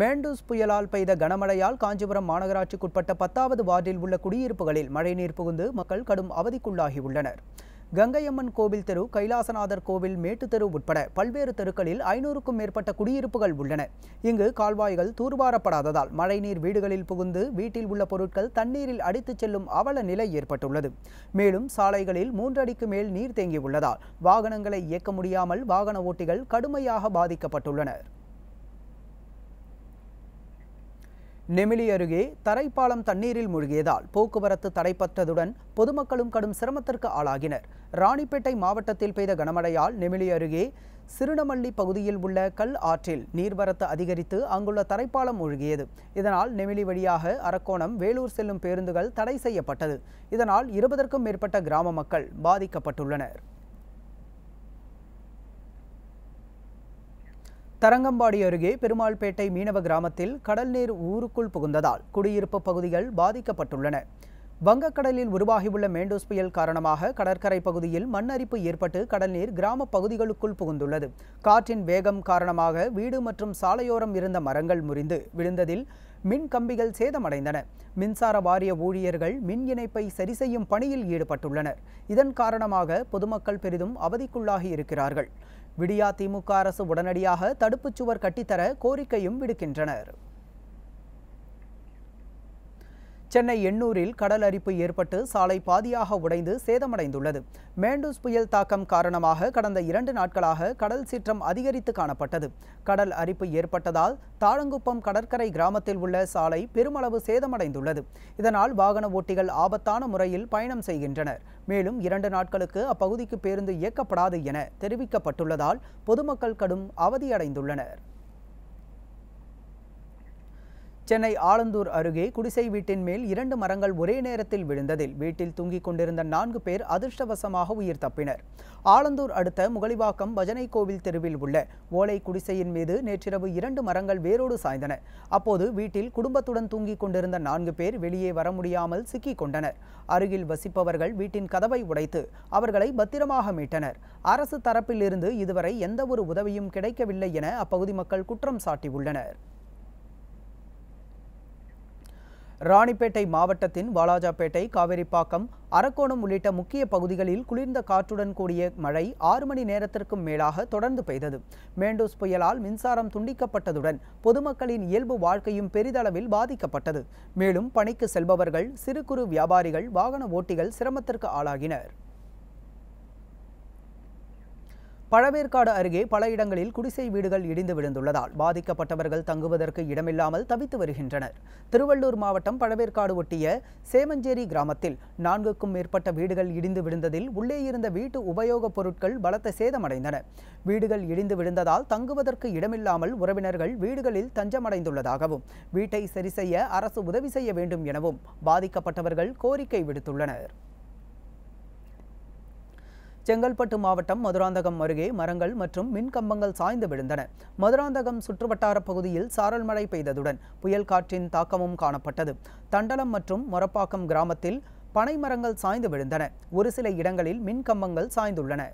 மேண்டூஸ் புயலால் பெய்த கனமழையால் காஞ்சிபுரம் மாநகராட்சிக்குட்பட்ட பத்தாவது வார்டில் உள்ள குடியிருப்புகளில் மழைநீர் புகுந்து மக்கள் கடும் அவதிக்குள்ளாகியுள்ளனர் கங்கையம்மன் கோவில் தெரு கைலாசநாதர் கோவில் தெரு உட்பட பல்வேறு தெருக்களில் ஐநூறுக்கும் மேற்பட்ட குடியிருப்புகள் உள்ளன இங்கு கால்வாய்கள் தூர்வாரப்படாததால் மழைநீர் வீடுகளில் புகுந்து வீட்டில் உள்ள பொருட்கள் தண்ணீரில் அடித்துச் செல்லும் அவல நிலை ஏற்பட்டுள்ளது மேலும் சாலைகளில் மூன்றடிக்கு மேல் நீர் தேங்கியுள்ளதால் வாகனங்களை இயக்க முடியாமல் வாகன ஓட்டிகள் கடுமையாக பாதிக்கப்பட்டுள்ளனர் நெமிலி அருகே தரைப்பாலம் தண்ணீரில் மூழ்கியதால் போக்குவரத்து தடைப்பட்டதுடன் பொதுமக்களும் கடும் சிரமத்திற்கு ஆளாகினர் ராணிப்பேட்டை மாவட்டத்தில் பெய்த கனமழையால் நெமிலி அருகே சிறுநமல்லி பகுதியில் உள்ள கல் ஆற்றில் நீர்வரத்து அதிகரித்து அங்குள்ள தரைப்பாலம் மூழ்கியது இதனால் நெமிலி வழியாக அரக்கோணம் வேலூர் செல்லும் பேருந்துகள் தடை செய்யப்பட்டது இதனால் இருபதற்கும் மேற்பட்ட கிராம மக்கள் பாதிக்கப்பட்டுள்ளனர் தரங்கம்பாடி அருகே பெருமாள்பேட்டை மீனவ கிராமத்தில் கடல் நீர் ஊருக்குள் புகுந்ததால் குடியிருப்பு பகுதிகள் பாதிக்கப்பட்டுள்ளன வங்கக்கடலில் உருவாகியுள்ள மேண்டூஸ் புயல் காரணமாக கடற்கரை பகுதியில் மண் அரிப்பு ஏற்பட்டு கடல்நீர் கிராம பகுதிகளுக்குள் புகுந்துள்ளது காற்றின் வேகம் காரணமாக வீடு மற்றும் சாலையோரம் இருந்த மரங்கள் முறிந்து விழுந்ததில் மின் கம்பிகள் சேதமடைந்தன மின்சார வாரிய ஊழியர்கள் மின் இணைப்பை சரி செய்யும் பணியில் ஈடுபட்டுள்ளனர் இதன் காரணமாக பொதுமக்கள் பெரிதும் அவதிக்குள்ளாகி இருக்கிறார்கள் விடியா திமுக அரசு உடனடியாக தடுப்புச் சுவர் கட்டித்தர கோரிக்கையும் விடுக்கின்றனர் சென்னை எண்ணூரில் கடல் அரிப்பு ஏற்பட்டு சாலை பாதியாக உடைந்து சேதமடைந்துள்ளது மேண்டூஸ் புயல் தாக்கம் காரணமாக கடந்த இரண்டு நாட்களாக கடல் சீற்றம் அதிகரித்து காணப்பட்டது கடல் அரிப்பு ஏற்பட்டதால் தாழங்குப்பம் கடற்கரை கிராமத்தில் உள்ள சாலை பெருமளவு சேதமடைந்துள்ளது இதனால் வாகன ஓட்டிகள் ஆபத்தான முறையில் பயணம் செய்கின்றனர் மேலும் இரண்டு நாட்களுக்கு அப்பகுதிக்கு பேருந்து இயக்கப்படாது என தெரிவிக்கப்பட்டுள்ளதால் பொதுமக்கள் கடும் அவதியடைந்துள்ளனர் சென்னை ஆலந்தூர் அருகே குடிசை வீட்டின் மேல் இரண்டு மரங்கள் ஒரே நேரத்தில் விழுந்ததில் வீட்டில் தூங்கிக் கொண்டிருந்த நான்கு பேர் அதிர்ஷ்டவசமாக உயிர் தப்பினர் ஆலந்தூர் அடுத்த முகலிவாக்கம் பஜனை கோவில் தெருவில் உள்ள ஓலை குடிசையின் மீது நேற்றிரவு இரண்டு மரங்கள் வேரோடு சாய்ந்தன அப்போது வீட்டில் குடும்பத்துடன் தூங்கிக் கொண்டிருந்த நான்கு பேர் வெளியே வர முடியாமல் சிக்கிக் கொண்டனர் அருகில் வசிப்பவர்கள் வீட்டின் கதவை உடைத்து அவர்களை பத்திரமாக மீட்டனர் அரசு தரப்பிலிருந்து இதுவரை எந்தவொரு உதவியும் கிடைக்கவில்லை என அப்பகுதி மக்கள் குற்றம் சாட்டியுள்ளனர் ராணிப்பேட்டை மாவட்டத்தின் வாலாஜாப்பேட்டை காவேரிப்பாக்கம் அரக்கோணம் உள்ளிட்ட முக்கிய பகுதிகளில் குளிர்ந்த காற்றுடன் கூடிய மழை ஆறு மணி நேரத்திற்கும் மேலாக தொடர்ந்து பெய்தது மேண்டூஸ் புயலால் மின்சாரம் துண்டிக்கப்பட்டதுடன் பொதுமக்களின் இயல்பு வாழ்க்கையும் பெரிதளவில் பாதிக்கப்பட்டது மேலும் பணிக்கு செல்பவர்கள் சிறு குறு வியாபாரிகள் வாகன ஓட்டிகள் சிரமத்திற்கு ஆளாகினர் பழவேற்காடு அருகே பல இடங்களில் குடிசை வீடுகள் இடிந்து விழுந்துள்ளதால் பாதிக்கப்பட்டவர்கள் தங்குவதற்கு இடமில்லாமல் தவித்து வருகின்றனர் திருவள்ளூர் மாவட்டம் பழவேற்காடு ஒட்டிய சேமஞ்சேரி கிராமத்தில் நான்குக்கும் மேற்பட்ட வீடுகள் இடிந்து விழுந்ததில் உள்ளே இருந்த வீட்டு உபயோகப் பொருட்கள் பலத்த சேதமடைந்தன வீடுகள் இடிந்து விழுந்ததால் தங்குவதற்கு இடமில்லாமல் உறவினர்கள் வீடுகளில் தஞ்சமடைந்துள்ளதாகவும் வீட்டை சரி செய்ய அரசு உதவி செய்ய வேண்டும் எனவும் பாதிக்கப்பட்டவர்கள் கோரிக்கை விடுத்துள்ளனர் செங்கல்பட்டு மாவட்டம் மதுராந்தகம் அருகே மரங்கள் மற்றும் மின் கம்பங்கள் சாய்ந்து விழுந்தன மதுராந்தகம் சுற்றுவட்டார பகுதியில் சாரல் மழை பெய்ததுடன் புயல் காற்றின் தாக்கமும் காணப்பட்டது தண்டலம் மற்றும் மொரப்பாக்கம் கிராமத்தில் பனைமரங்கள் சாய்ந்து விழுந்தன ஒரு சில இடங்களில் மின் கம்பங்கள் சாய்ந்துள்ளன